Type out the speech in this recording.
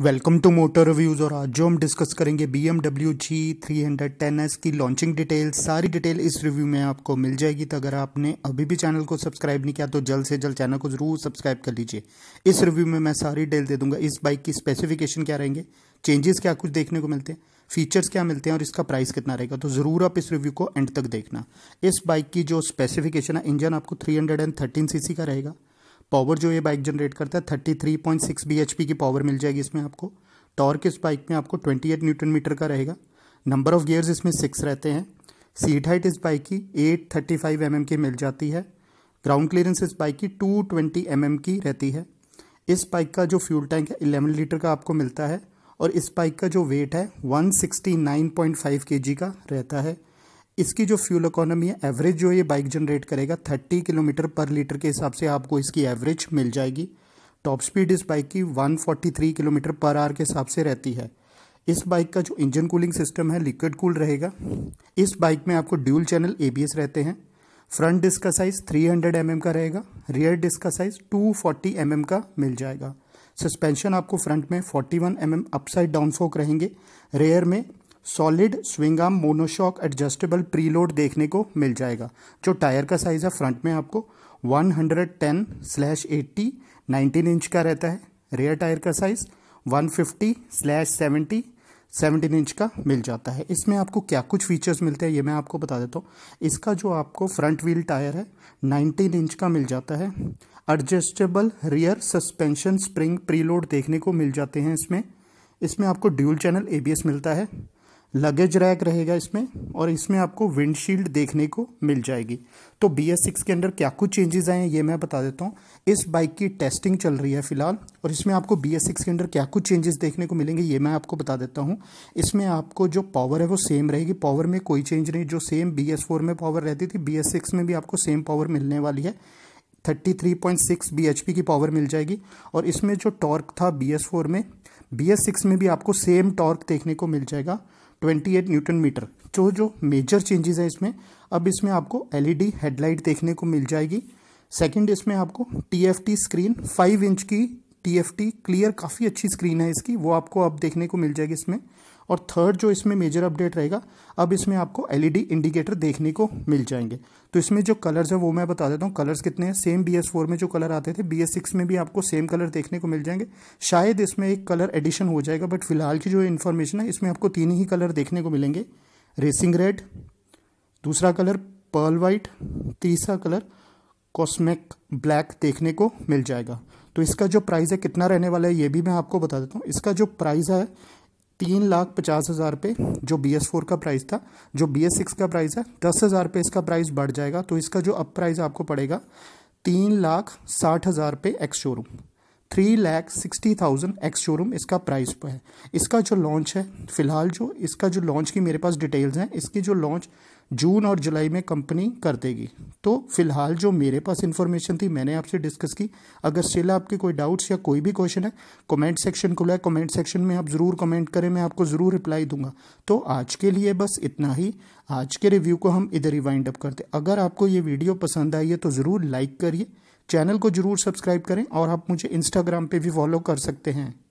welcome to motor reviews और आज जो हम डिस्कस करेंगे B M W G three hundred ten S की लॉन्चिंग डिटेल सारी डिटेल इस रिव्यू में आपको मिल जाएगी तो अगर आपने अभी भी चैनल को सब्सक्राइब नहीं किया तो जल्द से जल्द चैनल को ज़रूर सब्सक्राइब कर लीजिए इस रिव्यू में मैं सारी डिटेल दे दूंगा इस बाइक की स्पेसिफिकेशन क्या रहेंगे चेंजेस क्या कुछ देखने को मिलते हैं फीचर्स क्या मिलते हैं और इसका प्राइस कितना रहेगा तो ज़रूर आप इस रिव्यू को एंड तक देखना इस बाइक की जो स्पेसिफिकेशन है इंजन आपको three hundred and thirteen C C का रहेगा पावर जो ये बाइक जनरेट करता है thirty three point six B H P की पावर मिल जाएगी इसमें आपको टॉर्क इस बाइक में आपको ट्वेंटी एट न्यूटन मीटर का रहेगा नंबर ऑफ गियर्स इसमें सिक्स रहते हैं सीट हाइट इस बाइक की eight thirty five M M की मिल जाती है ग्राउंड क्लियरेंस इस बाइक की टू ट्वेंटी एम एम की रहती है इस बाइक का जो फ्यूल टैंक है इलेवन लीटर का आपको मिलता है और इस बाइक का जो वेट है one sixty nine point five K G का रहता है इसकी जो फ्यूल इकोनॉमी है एवरेज जो ये बाइक जनरेट करेगा 30 किलोमीटर पर लीटर के हिसाब से आपको इसकी एवरेज मिल जाएगी टॉप स्पीड इस बाइक की 143 किलोमीटर पर आर के हिसाब से रहती है इस बाइक का जो इंजन कूलिंग सिस्टम है लिक्विड कूल रहेगा इस बाइक में आपको ड्यूल चैनल एबीएस रहते हैं फ्रंट डिस्क का साइज़ 300 हंड्रेड mm का रहेगा रियर डिस्क का साइज़ 240 फोर्टी mm का मिल जाएगा सस्पेंशन आपको फ्रंट में 41 one mm upside down fork रहेंगे रेयर में solid swing arm monoshock adjustable preload देखने को मिल जाएगा जो टायर का साइज़ है फ्रंट में आपको 110 स्लैश एट्टी नाइनटीन इंच का रहता है रेयर टायर का size 150 slash seventy seventeen inch का मिल जाता है इसमें आपको क्या कुछ फीचर्स मिलते हैं ये मैं आपको बता देता हूँ इसका जो आपको फ्रंट व्हील टायर है 19 इंच का मिल जाता है adjustable rear suspension spring preload देखने को मिल जाते हैं इसमें इसमें आपको ड्यूल चैनल एबीएस मिलता है लगेज रैक रहेगा इसमें और इसमें आपको विंडशील्ड देखने को मिल जाएगी तो बी एस सिक्स के अंदर क्या कुछ चेंजेस आए हैं ये मैं बता देता हूँ इस बाइक की टेस्टिंग चल रही है फिलहाल और इसमें आपको बी एस सिक्स के अंदर क्या कुछ चेंजेस देखने को मिलेंगे ये मैं आपको बता देता हूँ इसमें आपको जो पावर है वो सेम रहेगी पावर में कोई चेंज नहीं जो सेम बी एस फोर में पावर रहती थी बी एस सिक्स में भी आपको सेम पावर मिलने वाली है 33.6 bhp की पावर मिल जाएगी और इसमें जो टॉर्क था बी एस फोर में बी एस सिक्स में भी आपको सेम टॉर्क देखने को मिल जाएगा ट्वेंटी एट न्यूटन मीटर तो जो जो मेजर चेंजेस है इसमें अब इसमें आपको एलईडी हेडलाइट e देखने को मिल जाएगी सेकंड इसमें आपको टीएफटी स्क्रीन फाइव इंच की टीएफटी क्लियर काफ़ी अच्छी स्क्रीन है इसकी वो आपको अब देखने को मिल जाएगी इसमें और थर्ड जो इसमें मेजर अपडेट रहेगा अब इसमें आपको एलईडी इंडिकेटर e देखने को मिल जाएंगे तो इसमें जो कलर्स हैं वो मैं बता देता हूँ कलर्स कितने हैं सेम बी एस फोर में जो कलर आते थे बी एस सिक्स में भी आपको सेम कलर देखने को मिल जाएंगे शायद इसमें एक कलर एडिशन हो जाएगा बट फिलहाल की जो इन्फॉर्मेशन है इसमें आपको तीन ही कलर देखने को मिलेंगे रेसिंग रेड दूसरा कलर पर्ल वाइट तीसरा कलर कॉस्मिक ब्लैक देखने को मिल जाएगा तो इसका जो प्राइस है कितना रहने वाला है ये भी मैं आपको बता देता हूँ इसका जो प्राइस है तीन लाख पचास हज़ार रुपये जो बी एस फोर का प्राइस था जो बी एस सिक्स का प्राइस है दस हज़ार रुपये इसका प्राइस बढ़ जाएगा तो इसका जो अप प्राइस आपको पड़ेगा तीन लाख साठ हज़ार रुपये ex showroom three lakh sixty thousand ex showroom इसका प्राइस पर है इसका जो लॉन्च है फिलहाल जो इसका जो लॉन्च की मेरे पास डिटेल्स हैं इसकी जो लॉन्च जून और जुलाई में कंपनी कर देगी तो फिलहाल जो मेरे पास इन्फॉर्मेशन थी मैंने आपसे डिस्कस की अगर स्टिल आपके कोई डाउट्स या कोई भी क्वेश्चन है कमेंट सेक्शन खुला है कमेंट सेक्शन में आप ज़रूर कमेंट करें मैं आपको ज़रूर रिप्लाई दूंगा तो आज के लिए बस इतना ही आज के रिव्यू को हम इधर ही वाइंड अप करते अगर आपको ये वीडियो पसंद आई है तो ज़रूर लाइक करिए चैनल को ज़रूर सब्सक्राइब करें और आप मुझे इंस्टाग्राम पर भी फॉलो कर सकते हैं